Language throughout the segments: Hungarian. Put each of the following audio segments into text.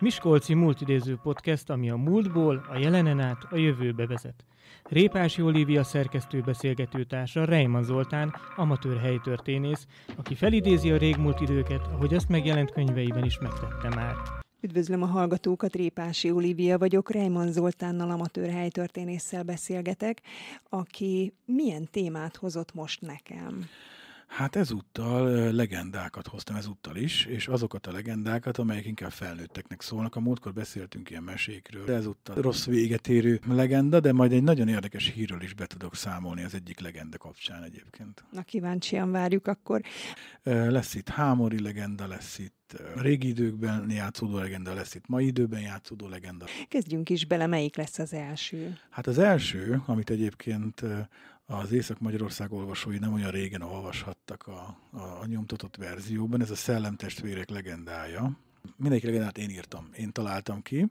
Miskolci Multidéző Podcast, ami a múltból, a jelenen át, a jövőbe vezet. Répási Olivia szerkesztő beszélgetőtársa Reiman Zoltán, amatőr helytörténész, aki felidézi a régmúlt időket, ahogy azt megjelent könyveiben is megtette már. Üdvözlöm a hallgatókat, Répási Olivia vagyok, Reiman Zoltánnal, amatőr helytörténésszel beszélgetek, aki milyen témát hozott most nekem? Hát ezúttal legendákat hoztam, ezúttal is, és azokat a legendákat, amelyek inkább felnőtteknek szólnak. A múltkor beszéltünk ilyen mesékről, de ezúttal rossz véget érő legenda, de majd egy nagyon érdekes hírről is be tudok számolni az egyik legenda kapcsán egyébként. Na kíváncsian várjuk akkor. Lesz itt hámori legenda, lesz itt régi időkben játszódó legenda, lesz itt mai időben játszódó legenda. Kezdjünk is bele, melyik lesz az első? Hát az első, amit egyébként az Észak-Magyarország olvasói nem olyan régen olvashattak a, a, nyomtatott verzióban. Ez a Szellemtestvérek legendája, Mindegyik legendát én írtam, én találtam ki,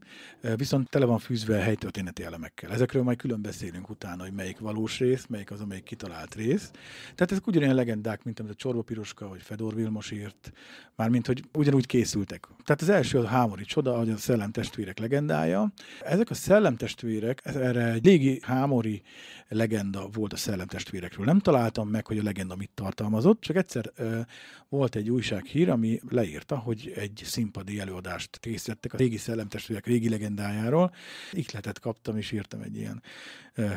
viszont tele van fűzve helytörténeti elemekkel. Ezekről majd külön beszélünk utána, hogy melyik valós rész, melyik az, amelyik kitalált rész. Tehát ezek ugyanolyan legendák, mint amit a Csorba Piroska vagy Fedor Vilmos írt, mármint hogy ugyanúgy készültek. Tehát az első az a hámori csoda, hogy a szellemtestvérek legendája. Ezek a szellemtestvérek, erre egy régi hámori legenda volt a szellemtestvérekről. Nem találtam meg, hogy a legenda mit tartalmazott, csak egyszer volt egy újsághír, ami leírta, hogy egy színpad színpadi előadást készítettek a régi szellemtestvérek régi legendájáról. Ikletet kaptam, és írtam egy ilyen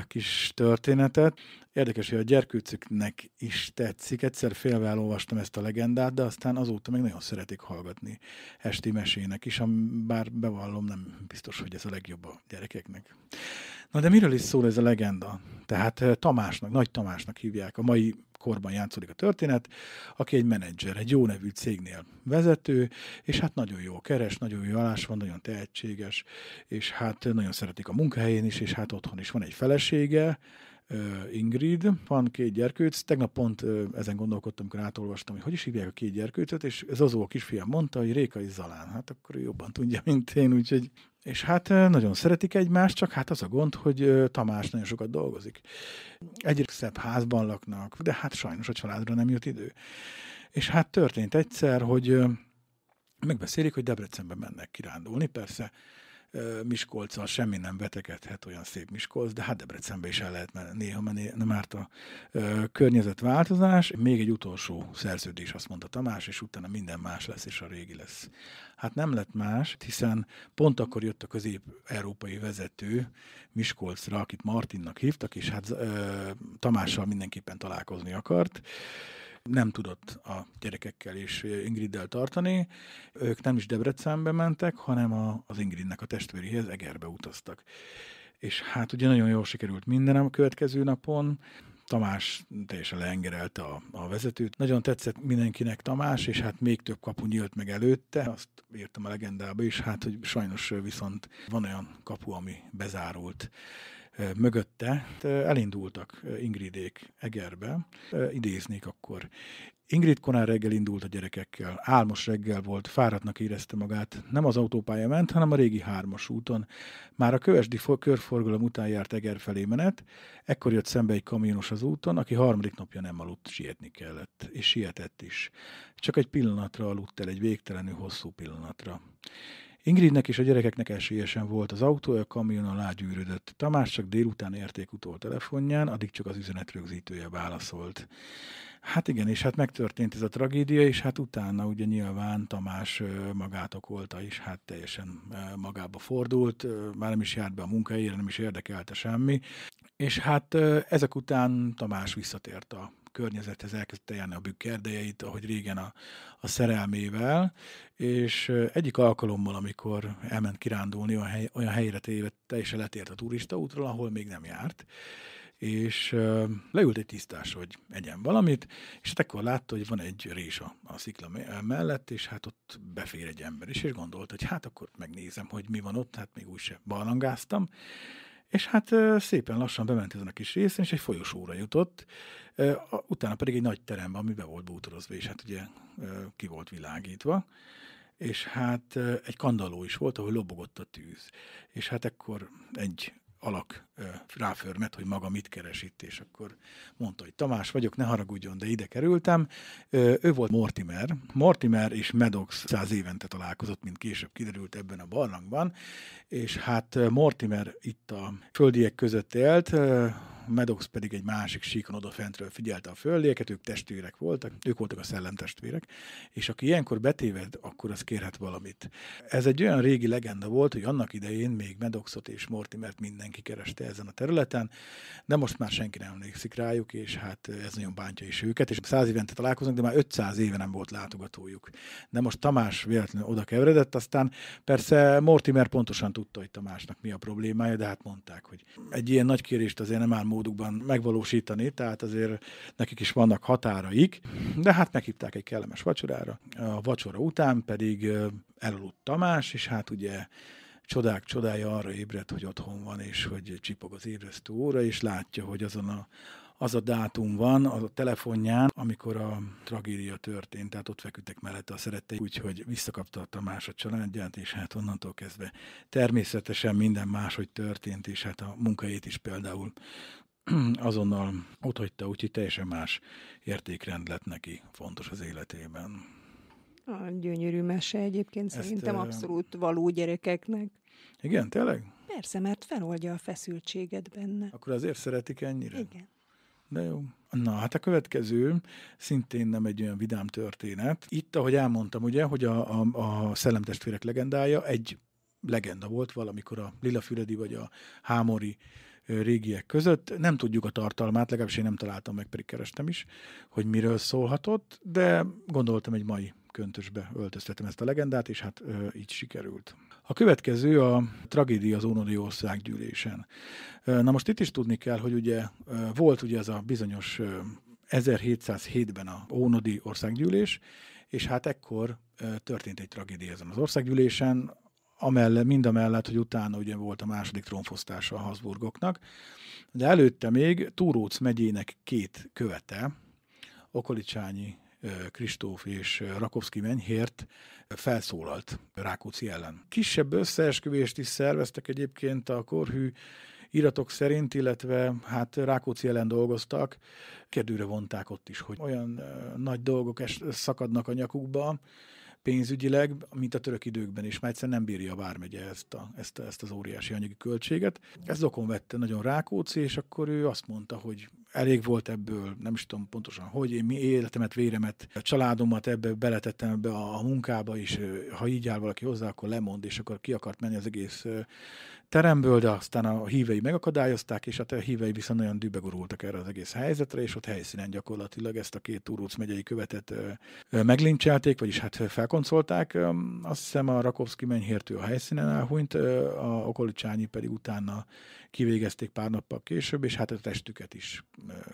kis történetet. Érdekes, hogy a gyerkőcöknek is tetszik. Egyszer félve elolvastam ezt a legendát, de aztán azóta még nagyon szeretik hallgatni esti mesének is, bár bevallom, nem biztos, hogy ez a legjobb a gyerekeknek. Na de miről is szól ez a legenda? Tehát eh, Tamásnak, Nagy Tamásnak hívják, a mai korban játszódik a történet, aki egy menedzser, egy jó nevű cégnél vezető, és hát nagyon jó keres, nagyon jó állás van, nagyon tehetséges, és hát nagyon szeretik a munkahelyén is, és hát otthon is van egy felesége, Ingrid, van két gyerkőc, tegnap pont ezen gondolkodtam, amikor átolvastam, hogy hogy is hívják a két gyerkőcöt, és ez az a kisfiam mondta, hogy Rékai Zalán, hát akkor jobban tudja, mint én, úgyhogy és hát nagyon szeretik egymást, csak hát az a gond, hogy Tamás nagyon sokat dolgozik. Egyre szebb házban laknak, de hát sajnos a családra nem jut idő. És hát történt egyszer, hogy megbeszélik, hogy Debrecenbe mennek kirándulni, persze Miskolccal semmi nem vetekedhet olyan szép Miskolc, de hát Debrecenbe is el lehet néha menni, nem árt a környezetváltozás. Még egy utolsó szerződés, azt mondta Tamás, és utána minden más lesz, és a régi lesz. Hát nem lett más, hiszen pont akkor jött a közép-európai vezető Miskolcra, akit Martinnak hívtak, és hát ö, Tamással mindenképpen találkozni akart nem tudott a gyerekekkel és Ingriddel tartani. Ők nem is Debrecenbe mentek, hanem a, az Ingridnek a testvérihez Egerbe utaztak. És hát ugye nagyon jól sikerült minden a következő napon. Tamás teljesen leengerelte a, a vezetőt. Nagyon tetszett mindenkinek Tamás, és hát még több kapu nyílt meg előtte. Azt írtam a legendába is, hát hogy sajnos viszont van olyan kapu, ami bezárult mögötte hát, elindultak Ingridék Egerbe, idéznék akkor. Ingrid Konár reggel indult a gyerekekkel. Álmos reggel volt, fáradtnak érezte magát. Nem az autópálya ment, hanem a régi hármas úton. Már a kövesdi körforgalom után járt Eger felé menet, ekkor jött szembe egy kamionos az úton, aki harmadik napja nem aludt, sietni kellett. És sietett is. Csak egy pillanatra aludt el, egy végtelenül hosszú pillanatra. Ingridnek és a gyerekeknek esélyesen volt az autója, alá gyűrödött. Tamás csak délután érték utol telefonján, addig csak az üzenet rögzítője válaszolt. Hát igen, és hát megtörtént ez a tragédia, és hát utána ugye nyilván Tamás magát okolta, is, hát teljesen magába fordult, már nem is járt be a munkahelyére, nem is érdekelte semmi. És hát ezek után Tamás visszatért a környezethez elkezdte járni a bükkerdejeit, ahogy régen a, a szerelmével, és egyik alkalommal, amikor elment kirándulni, olyan, hely, olyan helyre tévedt, teljesen letért a turista útról, ahol még nem járt, és leült egy tisztás, hogy egyen valamit, és hát akkor látta, hogy van egy rés a szikla mellett, és hát ott befér egy ember is, és gondolt, hogy hát akkor megnézem, hogy mi van ott, hát még úgyse barlangáztam, és hát szépen lassan bement ezen a kis részen, és egy folyosóra jutott, utána pedig egy nagy terembe, amiben volt bútorozva, és hát ugye ki volt világítva, és hát egy kandalló is volt, ahol lobogott a tűz. És hát ekkor egy alak ráförmet, hogy maga mit keres itt, és akkor mondta, hogy Tamás vagyok, ne haragudjon, de ide kerültem. Ő volt Mortimer. Mortimer és Medox száz évente találkozott, mint később kiderült ebben a barlangban, és hát Mortimer itt a földiek között élt, Medox pedig egy másik síkon odafentről figyelte a fölléket, ők testvérek voltak, ők voltak a szellemtestvérek, és aki ilyenkor betéved, akkor az kérhet valamit. Ez egy olyan régi legenda volt, hogy annak idején még Medoxot és Mortimert mindenki kereste ezen a területen, de most már senki nem emlékszik rájuk, és hát ez nagyon bántja is őket, és száz évente találkozunk, de már 500 éve nem volt látogatójuk. De most Tamás véletlenül oda keveredett, aztán persze Mortimer pontosan tudta, hogy Tamásnak mi a problémája, de hát mondták, hogy egy ilyen nagy kérést azért nem áll módukban megvalósítani, tehát azért nekik is vannak határaik, de hát meghívták egy kellemes vacsorára. A vacsora után pedig elaludt Tamás, és hát ugye csodák csodája arra ébredt, hogy otthon van, és hogy csipog az ébresztő óra, és látja, hogy azon a az a dátum van az a telefonján, amikor a tragédia történt, tehát ott feküdtek mellette a szerettei, úgyhogy visszakapta a Tamás a családját, és hát onnantól kezdve természetesen minden máshogy történt, és hát a munkahét is például azonnal hagyta, úgyhogy teljesen más értékrend lett neki fontos az életében. A gyönyörű mese egyébként Ezt, szerintem abszolút való gyerekeknek. Igen, tényleg? Persze, mert feloldja a feszültséget benne. Akkor azért szeretik ennyire? Igen. De jó. Na, hát a következő szintén nem egy olyan vidám történet. Itt, ahogy elmondtam, ugye, hogy a, a, a szellemtestvérek legendája egy legenda volt valamikor a Lilafüredi vagy a Hámori régiek között. Nem tudjuk a tartalmát, legalábbis én nem találtam meg, pedig kerestem is, hogy miről szólhatott, de gondoltam egy mai köntösbe öltöztetem ezt a legendát, és hát ö, így sikerült. A következő a tragédia az Ónodi Országgyűlésen. Na most itt is tudni kell, hogy ugye volt ugye ez a bizonyos 1707-ben a Ónodi Országgyűlés, és hát ekkor történt egy tragédia ezen az országgyűlésen, amellett, mind a mellett, hogy utána ugye volt a második trónfosztása a Habsburgoknak, de előtte még Túróc megyének két követe, Okolicsányi Kristóf és Rakowski menyhért felszólalt Rákóczi ellen. Kisebb összeesküvést is szerveztek egyébként a korhű iratok szerint, illetve hát Rákóczi ellen dolgoztak, kedőre vonták ott is, hogy olyan nagy dolgok szakadnak a nyakukba, pénzügyileg, mint a török időkben is, mert egyszerűen nem bírja a Vármegye ezt, a, ezt, a, ezt az óriási anyagi költséget. Ez okon vette nagyon Rákóczi, és akkor ő azt mondta, hogy elég volt ebből, nem is tudom pontosan, hogy én mi életemet, véremet, a családomat ebbe beletettem ebbe a, a munkába, és ha így áll valaki hozzá, akkor lemond, és akkor ki akart menni az egész teremből, de aztán a hívei megakadályozták, és a hívei viszont nagyon dübegurultak erre az egész helyzetre, és ott helyszínen gyakorlatilag ezt a két Turóc megyei követet meglincselték, vagyis hát felkoncolták. Azt hiszem a Rakowski menyhértő a helyszínen elhunyt, a Okolicsányi pedig utána kivégezték pár nappal később, és hát a testüket is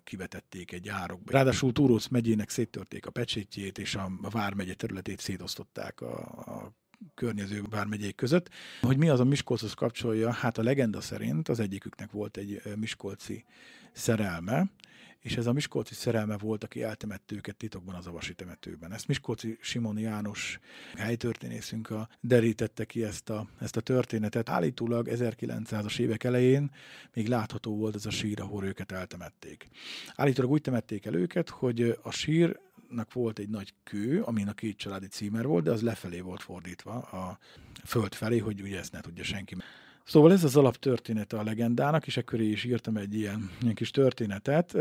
kivetették egy árokba. Ráadásul Túróc megyének széttörték a pecsétjét, és a Vármegye területét szétosztották a, a környező vármegyék között. Hogy mi az a Miskolchoz kapcsolja, hát a legenda szerint az egyiküknek volt egy miskolci szerelme, és ez a Miskolci szerelme volt, aki eltemette őket titokban az avasi temetőben. Ezt Miskolci Simon János helytörténészünk a, derítette ki ezt a, ezt a történetet. Állítólag 1900-as évek elején még látható volt ez a sír, ahol őket eltemették. Állítólag úgy temették el őket, hogy a sír volt egy nagy kő, amin a két családi címer volt, de az lefelé volt fordítva a föld felé, hogy ugye ezt ne tudja senki Szóval ez az alaptörténete a legendának, és ekkor is írtam egy ilyen, ilyen kis történetet.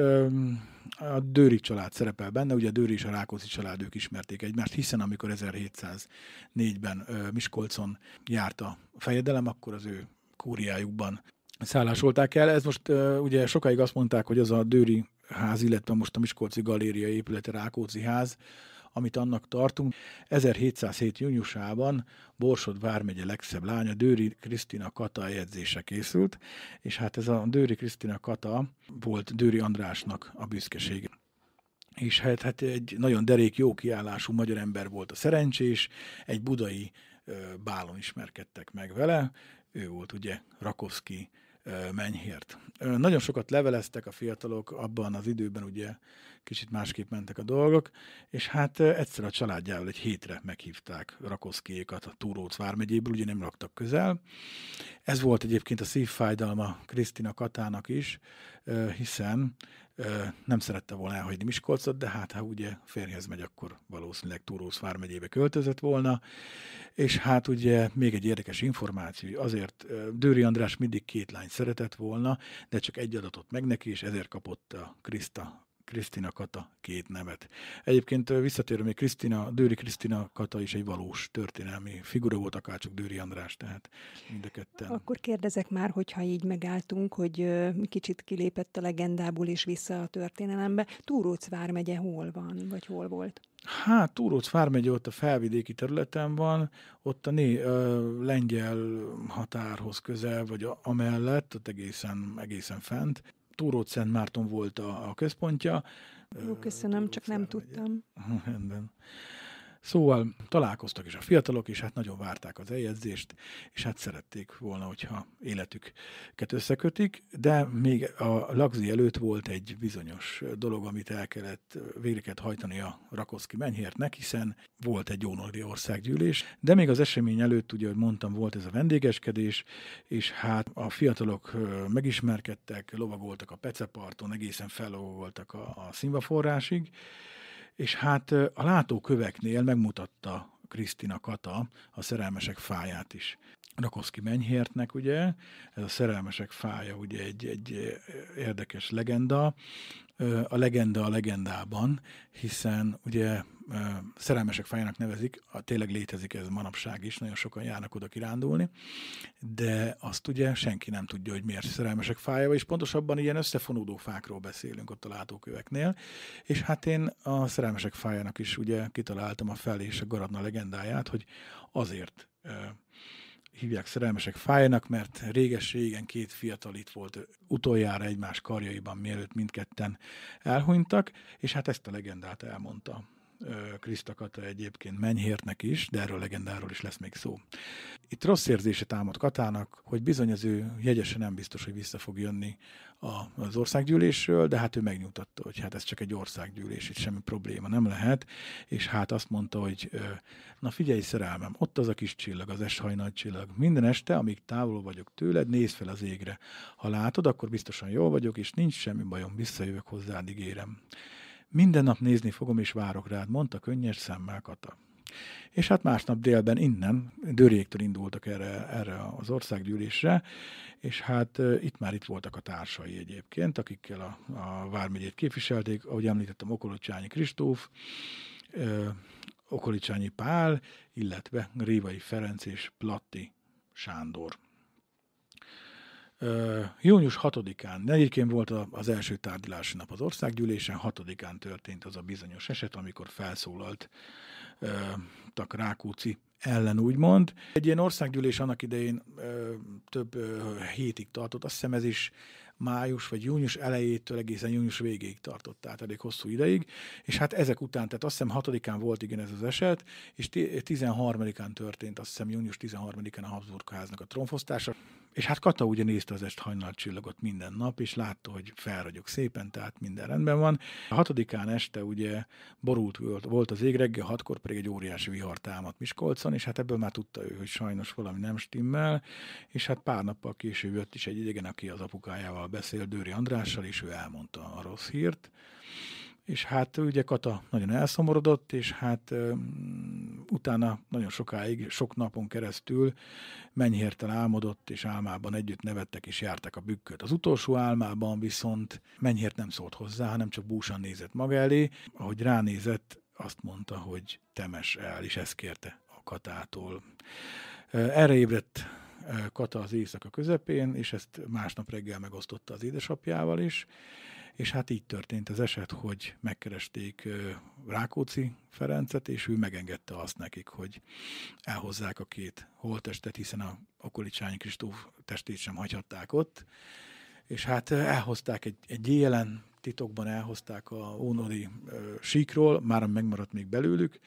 A Dőri család szerepel benne, ugye a Dőri és a Rákóczi család, ők ismerték egymást, hiszen amikor 1704-ben Miskolcon járt a fejedelem, akkor az ő kúriájukban szállásolták el. Ez most ugye sokáig azt mondták, hogy az a Dőri ház, illetve most a Miskolci Galéria épülete Rákóczi ház, amit annak tartunk. 1707. júniusában Borsod vármegye legszebb lánya, Dőri Krisztina Kata jegyzése készült, és hát ez a Dőri Krisztina Kata volt Dőri Andrásnak a büszkesége és hát, hát egy nagyon derék jó kiállású magyar ember volt a szerencsés, egy budai ö, bálon ismerkedtek meg vele, ő volt ugye Rakowski menyhért. Nagyon sokat leveleztek a fiatalok abban az időben, ugye kicsit másképp mentek a dolgok, és hát egyszer a családjával egy hétre meghívták Rakoszkiékat a Túróc vármegyéből, ugye nem laktak közel. Ez volt egyébként a szívfájdalma Krisztina Katának is, hiszen nem szerette volna elhagyni Miskolcot, de hát ha ugye férjhez megy, akkor valószínűleg Túrósz vármegyébe költözött volna. És hát ugye még egy érdekes információ, azért Dőri András mindig két lány szeretett volna, de csak egy adatot meg neki, és ezért kapott a Kriszta Krisztina Kata két nevet. Egyébként visszatérő még Krisztina, Dőri Krisztina Kata is egy valós történelmi figura volt, csak Dőri András, tehát mind a ketten. Akkor kérdezek már, hogyha így megálltunk, hogy kicsit kilépett a legendából és vissza a történelembe. Túróc vármegye hol van, vagy hol volt? Hát Túróc vármegye ott a felvidéki területen van, ott a né, ö, lengyel határhoz közel, vagy a, amellett, ott egészen, egészen fent. Túrót Szent Márton volt a, a központja. Jó, köszönöm, csak nem tudtam. Rendben. Szóval találkoztak is a fiatalok, és hát nagyon várták az eljegyzést, és hát szerették volna, hogyha életüket összekötik, de még a lagzi előtt volt egy bizonyos dolog, amit el kellett végre hajtani a Rakoszki menyhértnek, hiszen volt egy ónori országgyűlés, de még az esemény előtt, ugye, hogy mondtam, volt ez a vendégeskedés, és hát a fiatalok megismerkedtek, lovagoltak a Peceparton, egészen fellovagoltak a, a színvaforrásig, és hát a látóköveknél megmutatta Krisztina Kata a szerelmesek fáját is. Rakoszki menyhértnek, ugye, ez a szerelmesek fája, ugye egy, egy érdekes legenda, a legenda a legendában, hiszen ugye szerelmesek fájának nevezik, a, tényleg létezik ez manapság is, nagyon sokan járnak oda kirándulni, de azt ugye senki nem tudja, hogy miért szerelmesek fája, és pontosabban ilyen összefonódó fákról beszélünk ott a látóköveknél, és hát én a szerelmesek fájának is ugye kitaláltam a fel és a Garadna legendáját, hogy azért hívják szerelmesek fájnak, mert réges régen két fiatal itt volt utoljára egymás karjaiban, mielőtt mindketten elhunytak, és hát ezt a legendát elmondta. Krisztakata egyébként menyhértnek is, de erről a legendáról is lesz még szó. Itt rossz érzése támad Katának, hogy bizony az ő jegyesen nem biztos, hogy vissza fog jönni a, az országgyűlésről, de hát ő megnyugtatta, hogy hát ez csak egy országgyűlés, itt semmi probléma nem lehet, és hát azt mondta, hogy na figyelj szerelmem, ott az a kis csillag, az eshajnagy csillag. Minden este, amíg távol vagyok tőled, nézd fel az égre. Ha látod, akkor biztosan jól vagyok, és nincs semmi bajom, visszajövök hozzád, ígérem. Minden nap nézni fogom és várok rád, mondta könnyes szemmel Kata. És hát másnap délben innen, Dörjéktől indultak erre, erre az országgyűlésre, és hát itt már itt voltak a társai egyébként, akikkel a, a Vármegyét képviselték, ahogy említettem, Okolocsányi Kristóf, Okolicsányi Pál, illetve Révai Ferenc és Platti Sándor. Június 6-án, egyébként volt az első tárgyalási nap az országgyűlésen, 6-án történt az a bizonyos eset, amikor felszólalt tak Rákóczi ellen úgymond. Egy ilyen országgyűlés annak idején ö, több ö, hétig tartott, azt hiszem ez is május vagy június elejétől egészen június végéig tartott, tehát elég hosszú ideig, és hát ezek után, tehát azt hiszem 6-án volt igen ez az eset, és 13-án történt, azt hiszem június 13-án a Habsburg háznak a tronfosztása. És hát Kata ugye nézte az est csillagot minden nap, és látta, hogy felragyog szépen, tehát minden rendben van. A hatodikán este ugye borult volt az ég, reggel hatkor pedig egy óriási vihar támadt Miskolcon, és hát ebből már tudta ő, hogy sajnos valami nem stimmel, és hát pár nappal később jött is egy idegen, aki az apukájával beszél, Dőri Andrással, és ő elmondta a rossz hírt és hát ugye Kata nagyon elszomorodott, és hát um, utána nagyon sokáig, sok napon keresztül mennyhértel álmodott, és álmában együtt nevettek és jártak a bükköt. Az utolsó álmában viszont mennyhért nem szólt hozzá, hanem csak búsan nézett maga elé. Ahogy ránézett, azt mondta, hogy temes el, és ezt kérte a Katától. Erre ébredt Kata az éjszaka közepén, és ezt másnap reggel megosztotta az édesapjával is, és hát így történt az eset, hogy megkeresték Rákóczi Ferencet, és ő megengedte azt nekik, hogy elhozzák a két holttestet, hiszen a Okolicsányi Kristóf testét sem hagyhatták ott, és hát elhozták egy, egy élen, titokban elhozták a ónodi síkról, már megmaradt még belőlük,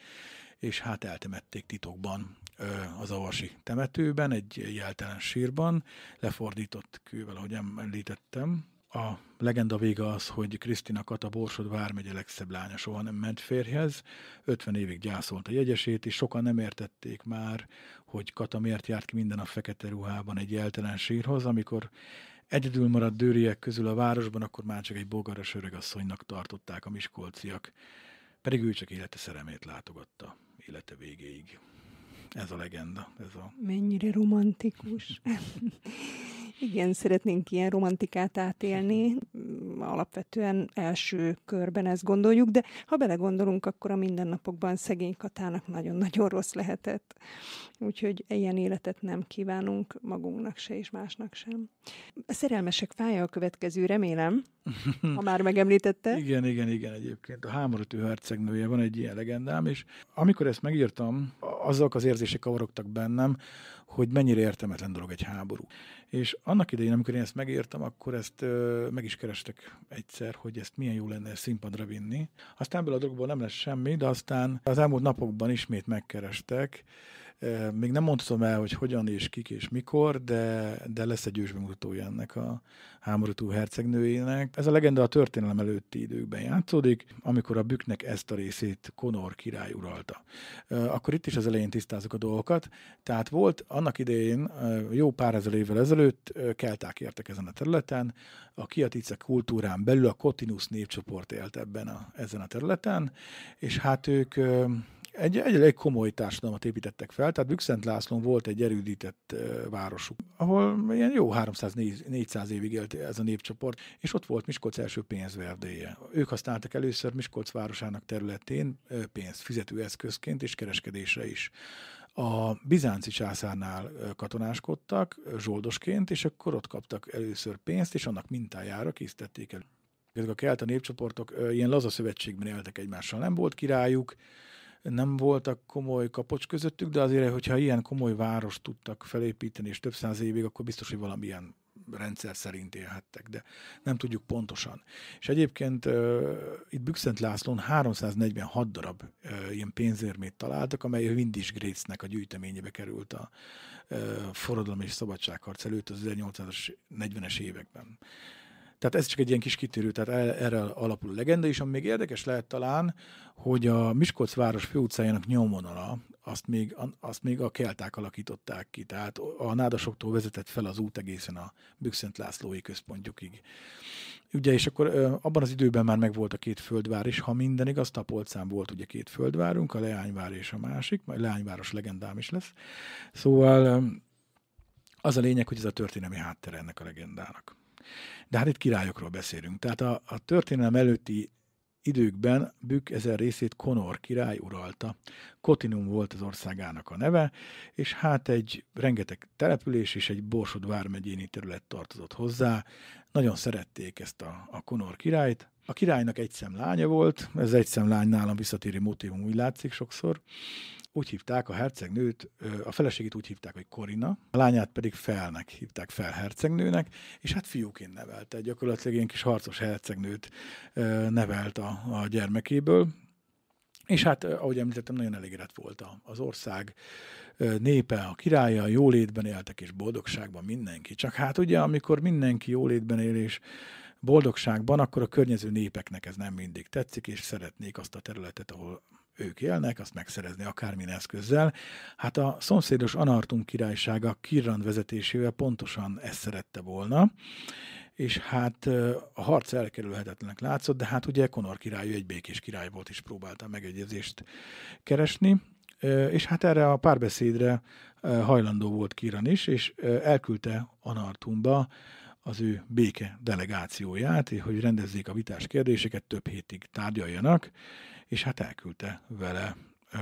és hát eltemették titokban ö, az avasi temetőben, egy jeltelen sírban, lefordított kővel, ahogy említettem, a legenda vége az, hogy Krisztina Kata Borsod vármegye legszebb lánya soha nem ment férjhez. 50 évig gyászolt a jegyesét, és sokan nem értették már, hogy Kata miért járt ki minden a fekete ruhában egy jeltelen sírhoz, amikor egyedül maradt dőriek közül a városban, akkor már csak egy bogaras öregasszonynak tartották a miskolciak, pedig ő csak élete szeremét látogatta élete végéig. Ez a legenda. Ez a... Mennyire romantikus. Igen, szeretnénk ilyen romantikát átélni. Mm, alapvetően első körben ezt gondoljuk, de ha belegondolunk, akkor a mindennapokban szegény Katának nagyon-nagyon rossz lehetett. Úgyhogy ilyen életet nem kívánunk magunknak se és másnak sem. A szerelmesek fája a következő, remélem, ha már megemlítette. igen, igen, igen egyébként. A hámorotű hercegnője van egy ilyen legendám, és amikor ezt megírtam, azok az érzések kavarogtak bennem, hogy mennyire értelmetlen dolog egy háború. És annak idején, amikor én ezt megírtam, akkor ezt ö, meg is kerestek egyszer, hogy ezt milyen jó lenne színpadra vinni. Aztán ebből a dologból nem lesz semmi, de aztán az elmúlt napokban ismét megkerestek, még nem mondhatom el, hogy hogyan és kik és mikor, de, de lesz egy ősbemutatója ennek a háborútú hercegnőjének. Ez a legenda a történelem előtti időkben játszódik, amikor a büknek ezt a részét Konor király uralta. Akkor itt is az elején tisztázok a dolgokat. Tehát volt annak idején, jó pár ezer évvel ezelőtt kelták értek ezen a területen, a kiatice kultúrán belül a Kotinus népcsoport élt ebben a, ezen a területen, és hát ők egy, egy elég komoly társadalmat építettek fel, tehát Bükszent Lászlón volt egy erődített városuk, ahol ilyen jó 300-400 évig élt ez a népcsoport, és ott volt Miskolc első pénzverdéje. Ők használtak először Miskolc városának területén pénzt fizetőeszközként és kereskedésre is a bizánci császárnál katonáskodtak zsoldosként, és akkor ott kaptak először pénzt, és annak mintájára készítették el. Ezek a kelta népcsoportok ilyen laza szövetségben éltek egymással, nem volt királyuk, nem voltak komoly kapocs közöttük, de azért, hogyha ilyen komoly várost tudtak felépíteni, és több száz évig, akkor biztos, hogy valamilyen rendszer szerint élhettek, de nem tudjuk pontosan. És egyébként uh, itt Bükszent Lászlón 346 darab uh, ilyen pénzérmét találtak, amely a Windis a gyűjteményébe került a uh, forradalom és szabadságharc előtt az 1840-es években. Uh, tehát ez csak egy ilyen kis kitérő, tehát erre alapul a legenda, is, ami még érdekes lehet talán, hogy a Miskolc város főutcájának nyomvonala, azt még, azt még a kelták alakították ki, tehát a nádasoktól vezetett fel az út egészen a Bükszent Lászlói központjukig. Ugye, és akkor abban az időben már megvolt a két földvár is, ha minden igaz, Tapolcán volt ugye két földvárunk, a Leányvár és a másik, majd Leányváros legendám is lesz. Szóval az a lényeg, hogy ez a történelmi háttere ennek a legendának. De hát itt királyokról beszélünk. Tehát a, a történelem előtti időkben bük ezer részét Konor király uralta. Kotinum volt az országának a neve, és hát egy rengeteg település és egy Borsod vármegyéni terület tartozott hozzá. Nagyon szerették ezt a, a Konor királyt, a királynak egy szem lánya volt, ez egy szem lány nálam visszatérő motivum úgy látszik sokszor. Úgy hívták a hercegnőt, a feleségét úgy hívták, hogy Korina, a lányát pedig Felnek hívták fel hercegnőnek, és hát fiúként nevelte. Gyakorlatilag ilyen kis harcos hercegnőt nevelt a, a gyermekéből, és hát, ahogy említettem, nagyon elégedett volt az ország népe, a királya, jólétben éltek és boldogságban mindenki. Csak hát ugye, amikor mindenki jólétben él és boldogságban, akkor a környező népeknek ez nem mindig tetszik, és szeretnék azt a területet, ahol ők élnek, azt megszerezni akármilyen eszközzel. Hát a szomszédos Anartum királysága Kirran vezetésével pontosan ezt szerette volna, és hát a harc elkerülhetetlenek látszott, de hát ugye Konor király egy békés király volt, és próbálta megegyezést keresni, és hát erre a párbeszédre hajlandó volt Kirran is, és elküldte Anartumba az ő béke delegációját, hogy rendezzék a vitás kérdéseket, több hétig tárgyaljanak, és hát elküldte vele ö,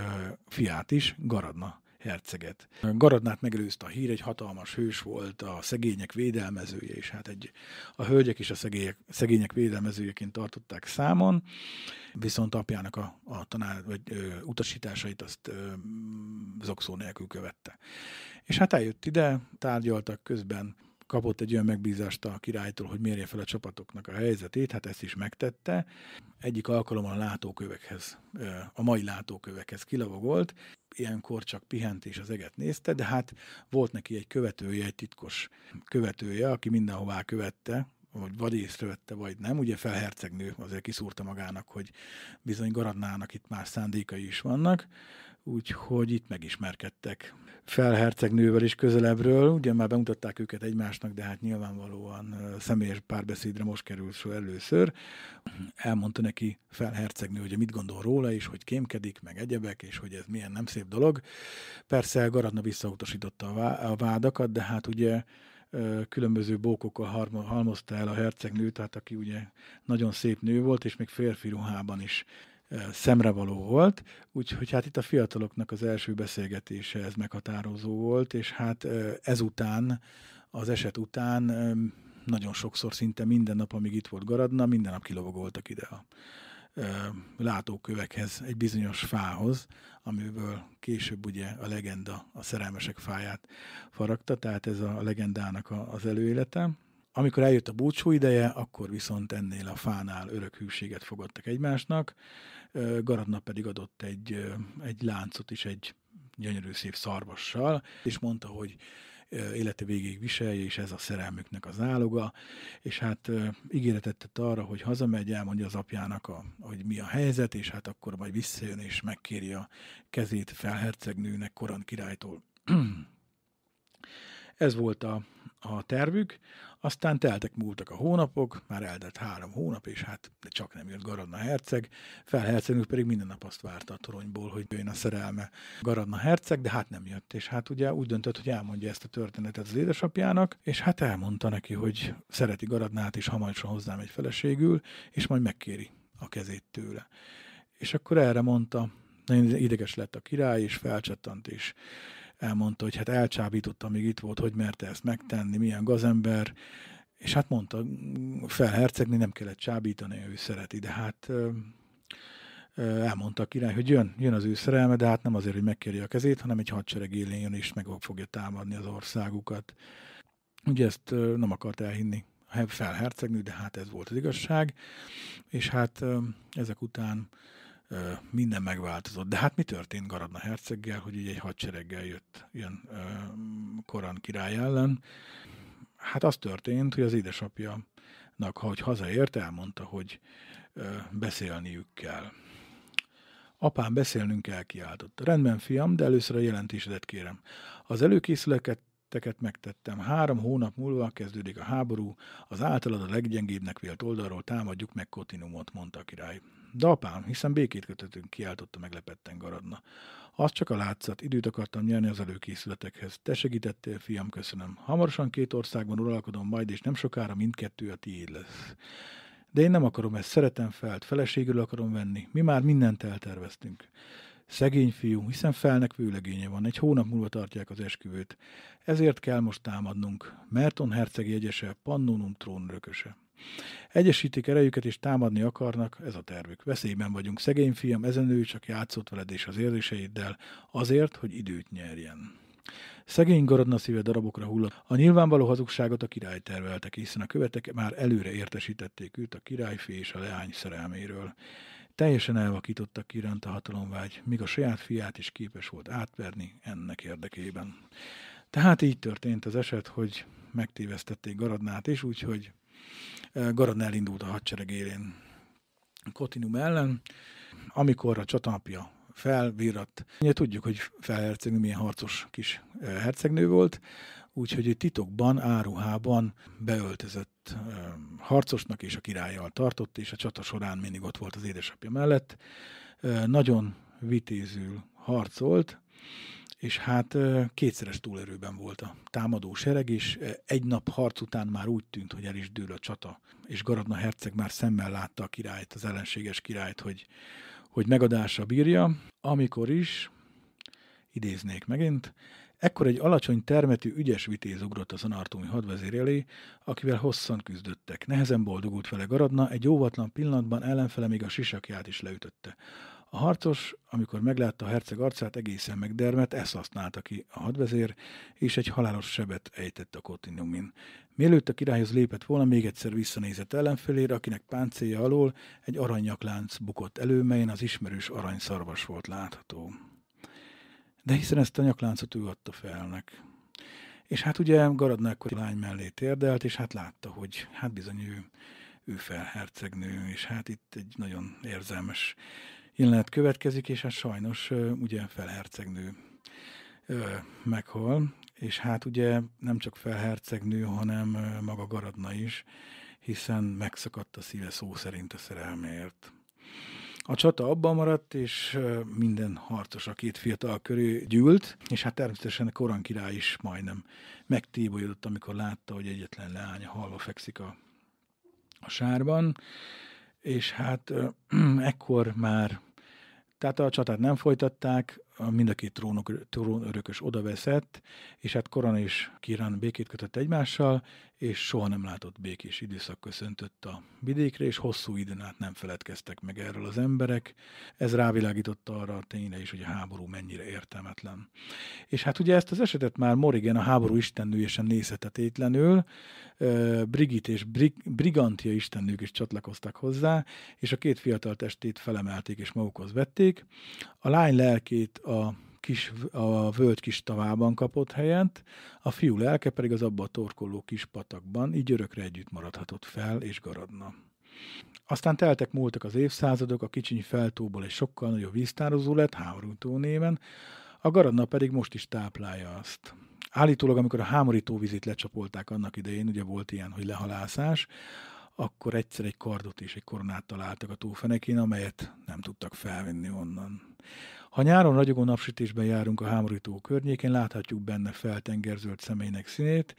fiát is, Garadna herceget. Garadnát megelőzte a hír, egy hatalmas hős volt, a szegények védelmezője, és hát egy, a hölgyek is a szegények, szegények védelmezőjeként tartották számon, viszont apjának a, a tanár, vagy ö, utasításait azt ö, zokszó nélkül követte. És hát eljött ide, tárgyaltak közben, kapott egy olyan megbízást a királytól, hogy mérje fel a csapatoknak a helyzetét, hát ezt is megtette. Egyik alkalommal a látókövekhez, a mai látókövekhez kilavogolt, ilyenkor csak pihent és az eget nézte, de hát volt neki egy követője, egy titkos követője, aki mindenhová követte, vagy vad észrevette, vagy nem. Ugye felhercegnő azért kiszúrta magának, hogy bizony garadnának itt már szándékai is vannak úgyhogy itt megismerkedtek. Felhercegnővel is közelebbről, ugye már bemutatták őket egymásnak, de hát nyilvánvalóan személyes párbeszédre most került szó először. Elmondta neki Felhercegnő, hogy mit gondol róla, és hogy kémkedik, meg egyebek, és hogy ez milyen nem szép dolog. Persze Garadna visszautasította a vádakat, de hát ugye különböző bókokkal halmozta el a hercegnőt, tehát aki ugye nagyon szép nő volt, és még férfi ruhában is szemrevaló volt, úgyhogy hát itt a fiataloknak az első beszélgetése ez meghatározó volt, és hát ezután, az eset után nagyon sokszor, szinte minden nap, amíg itt volt Garadna, minden nap kilovagoltak ide a látókövekhez, egy bizonyos fához, amiből később ugye a legenda, a szerelmesek fáját faragta, tehát ez a legendának az előélete. Amikor eljött a búcsú ideje, akkor viszont ennél a fánál örök hűséget fogadtak egymásnak, Garadna pedig adott egy, egy láncot is egy gyönyörű szép szarvassal, és mondta, hogy élete végéig viselje, és ez a szerelmüknek az áloga, és hát ígéretet tett arra, hogy hazamegy, elmondja az apjának, a, hogy mi a helyzet, és hát akkor majd visszajön, és megkéri a kezét felhercegnőnek Koran királytól. ez volt a, a tervük, aztán teltek múltak a hónapok, már eldett három hónap, és hát de csak nem jött Garadna herceg, felhercegnük pedig minden nap azt várta a toronyból, hogy jöjjön a szerelme Garadna herceg, de hát nem jött, és hát ugye úgy döntött, hogy elmondja ezt a történetet az édesapjának, és hát elmondta neki, hogy szereti Garadnát, és hamarosan hozzám egy feleségül, és majd megkéri a kezét tőle. És akkor erre mondta, nagyon ideges lett a király, és felcsattant, és elmondta, hogy hát elcsábította, amíg itt volt, hogy merte ezt megtenni, milyen gazember, és hát mondta, fel nem kellett csábítani, ő szereti, de hát elmondta a király, hogy jön, jön az ő szerelme, de hát nem azért, hogy megkéri a kezét, hanem egy hadsereg élén jön, és meg fogja támadni az országukat. Ugye ezt nem akart elhinni felhercegni, de hát ez volt az igazság, és hát ezek után minden megváltozott. De hát mi történt Garadna herceggel, hogy így egy hadsereggel jött ilyen Korán király ellen? Hát az történt, hogy az édesapja hogy hazaért, elmondta, hogy beszélniük kell. Apám, beszélnünk kell, kiáltott. Rendben, fiam, de először a jelentésedet kérem. Az előkészületeket megtettem. Három hónap múlva kezdődik a háború, az általad a leggyengébbnek vélt oldalról támadjuk meg Kotinumot, mondta a király. De apám, hiszen békét kötöttünk, kiáltotta meglepetten Garadna. Az csak a látszat, időt akartam nyerni az előkészületekhez. Te segítettél, fiam, köszönöm. Hamarosan két országban uralkodom majd, és nem sokára mindkettő a tiéd lesz. De én nem akarom ezt, szeretem felt, feleségül akarom venni. Mi már mindent elterveztünk. Szegény fiú, hiszen felnek vőlegénye van, egy hónap múlva tartják az esküvőt. Ezért kell most támadnunk. Merton herceg jegyese, Pannonum trónrököse. Egyesítik erejüket és támadni akarnak, ez a tervük. Veszélyben vagyunk, szegény fiam, ezen ő csak játszott veled és az érzéseiddel, azért, hogy időt nyerjen. Szegény garadna szíve darabokra hullott. A nyilvánvaló hazugságot a király tervelte ki, hiszen a követek már előre értesítették őt a királyfi és a leány szerelméről. Teljesen elvakítottak kiránt a hatalomvágy, míg a saját fiát is képes volt átverni ennek érdekében. Tehát így történt az eset, hogy megtévesztették Garadnát, és úgy, hogy Garadnál indult a hadsereg élén Kotinum ellen, amikor a csatapja felvirradt. Ugye tudjuk, hogy felhercegnő milyen harcos kis hercegnő volt, úgyhogy titokban, áruhában beöltözött harcosnak és a királyjal tartott, és a csata során mindig ott volt az édesapja mellett. Nagyon vitézül harcolt, és hát kétszeres túlerőben volt a támadó sereg, és egy nap harc után már úgy tűnt, hogy el is dől a csata, és Garadna herceg már szemmel látta a királyt, az ellenséges királyt, hogy, hogy megadásra bírja, amikor is, idéznék megint, ekkor egy alacsony termetű ügyes vitéz ugrott az anartómi hadvezér elé, akivel hosszan küzdöttek. Nehezen boldogult vele Garadna, egy óvatlan pillanatban ellenfele még a sisakját is leütötte. A harcos, amikor meglátta a herceg arcát, egészen megdermet, ezt használta ki a hadvezér, és egy halálos sebet ejtett a kotinumin. Mielőtt a királyhoz lépett volna, még egyszer visszanézett ellenfelére, akinek páncéja alól egy aranyaklánc bukott elő, melyen az ismerős aranyszarvas volt látható. De hiszen ezt a nyakláncot ő adta felnek. És hát ugye Garadnak a lány mellé térdelt, és hát látta, hogy hát bizony ő, ő felhercegnő, és hát itt egy nagyon érzelmes jelenet következik, és hát sajnos ugye felhercegnő meghal, és hát ugye nem csak felhercegnő, hanem maga Garadna is, hiszen megszakadt a szíve szó szerint a szerelméért. A csata abban maradt, és minden harcos a két fiatal körül gyűlt, és hát természetesen a Koran király is majdnem megtébolyodott, amikor látta, hogy egyetlen leánya halva fekszik a, a sárban, és hát ekkor már tehát a csatát nem folytatták, mind a két trónok, trón örökös odaveszett, és hát Koran és Kirán békét kötött egymással, és soha nem látott békés időszak köszöntött a vidékre, és hosszú időn át nem feledkeztek meg erről az emberek. Ez rávilágította arra a tényre is, hogy a háború mennyire értelmetlen. És hát ugye ezt az esetet már Morigen a háború istennője sem nézhetetétlenül, Brigit és Brig- Brigantia istennők is csatlakoztak hozzá, és a két fiatal testét felemelték és magukhoz vették. A lány lelkét a, kis, a völgy kis tavában kapott helyet, a fiú lelke pedig az abba a torkoló kis patakban, így örökre együtt maradhatott fel és garadna. Aztán teltek múltak az évszázadok, a kicsiny feltóból egy sokkal nagyobb víztározó lett, háborútó néven, a garadna pedig most is táplálja azt. Állítólag, amikor a hámorító vizit lecsapolták annak idején, ugye volt ilyen, hogy lehalászás, akkor egyszer egy kardot és egy koronát találtak a túlfenekén, amelyet nem tudtak felvinni onnan. Ha nyáron ragyogó napsütésben járunk a hámorító környékén, láthatjuk benne feltengerzölt személynek színét,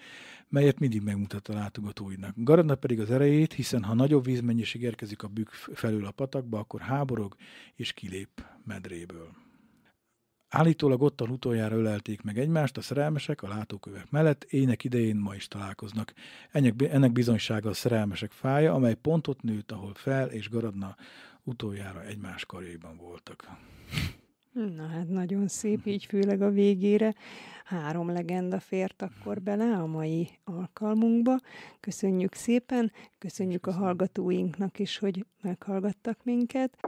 melyet mindig megmutat a látogatóinak. Garadna pedig az erejét, hiszen ha nagyobb vízmennyiség érkezik a bükk felül a patakba, akkor háborog és kilép medréből. Állítólag ottan utoljára ölelték meg egymást, a szerelmesek a látókövek mellett ének idején ma is találkoznak. Ennek, ennek bizonysága a szerelmesek fája, amely pontot nőtt, ahol fel és garadna utoljára egymás karéban voltak. Na hát nagyon szép, így főleg a végére. Három legenda fért akkor bele a mai alkalmunkba. Köszönjük szépen, köszönjük a hallgatóinknak is, hogy meghallgattak minket.